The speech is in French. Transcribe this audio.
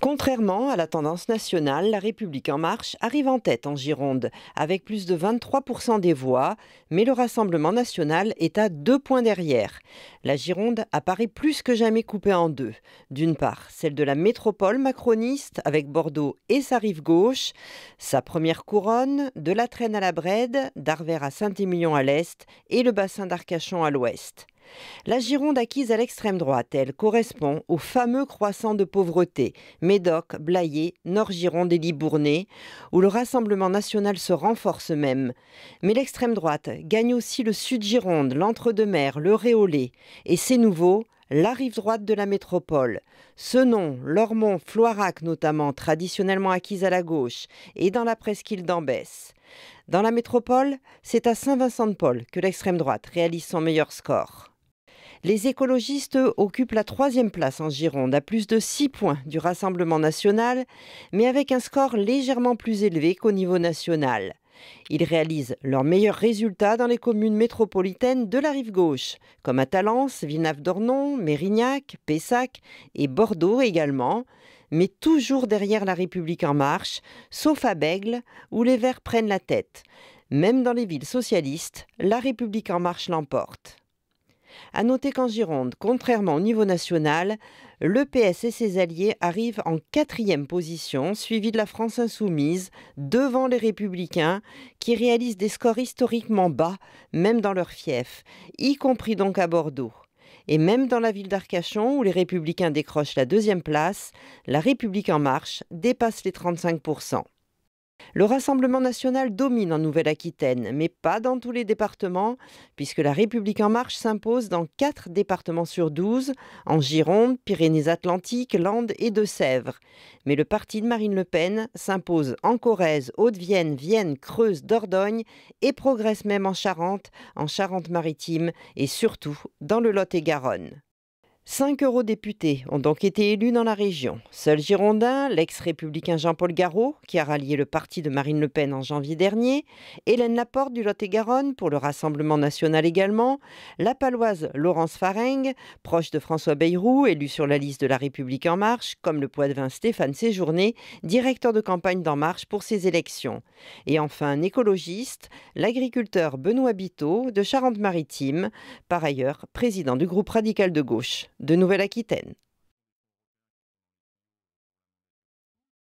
Contrairement à la tendance nationale, La République en marche arrive en tête en Gironde, avec plus de 23% des voix, mais le Rassemblement national est à deux points derrière. La Gironde apparaît plus que jamais coupée en deux. D'une part, celle de la métropole macroniste, avec Bordeaux et sa rive gauche, sa première couronne, de la Traîne à la Brède, d'Arvers à Saint-Émilion à l'est et le bassin d'Arcachon à l'ouest. La Gironde acquise à l'extrême droite, elle correspond aux fameux croissant de pauvreté, Médoc, Blayé, Nord-Gironde et Libournais, où le Rassemblement national se renforce même. Mais l'extrême droite gagne aussi le Sud-Gironde, l'Entre-deux-Mers, le Réolais Et c'est nouveau, la rive droite de la métropole. Ce nom, Lormont, Floirac notamment, traditionnellement acquise à la gauche, et dans la presqu'île d'Ambès. Dans la métropole, c'est à Saint-Vincent-de-Paul que l'extrême droite réalise son meilleur score. Les écologistes occupent la troisième place en Gironde, à plus de 6 points du Rassemblement national, mais avec un score légèrement plus élevé qu'au niveau national. Ils réalisent leurs meilleurs résultats dans les communes métropolitaines de la rive gauche, comme à Talence, Villeneuve-d'Ornon, Mérignac, Pessac et Bordeaux également, mais toujours derrière la République en marche, sauf à Bègle, où les Verts prennent la tête. Même dans les villes socialistes, la République en marche l'emporte. À noter qu'en Gironde, contrairement au niveau national, le PS et ses alliés arrivent en quatrième position, suivi de la France insoumise, devant les républicains, qui réalisent des scores historiquement bas, même dans leur fief, y compris donc à Bordeaux. Et même dans la ville d'Arcachon, où les républicains décrochent la deuxième place, la République en marche dépasse les 35%. Le Rassemblement national domine en Nouvelle-Aquitaine, mais pas dans tous les départements, puisque la République en marche s'impose dans 4 départements sur 12, en Gironde, Pyrénées-Atlantiques, Landes et Deux-Sèvres. Mais le parti de Marine Le Pen s'impose en Corrèze, Haute-Vienne, Vienne, Creuse, Dordogne et progresse même en Charente, en Charente-Maritime et surtout dans le Lot-et-Garonne. Cinq eurodéputés ont donc été élus dans la région. Seul Girondin, l'ex-républicain Jean-Paul Garot, qui a rallié le parti de Marine Le Pen en janvier dernier, Hélène Laporte du Lot-et-Garonne pour le Rassemblement national également, la paloise Laurence Faringue, proche de François Bayrou, élu sur la liste de La République En Marche, comme le poitevin Stéphane Séjourné, directeur de campagne d'En Marche pour ces élections. Et enfin, un écologiste, l'agriculteur Benoît Biteau de Charente-Maritime, par ailleurs président du groupe radical de gauche de Nouvelle-Aquitaine.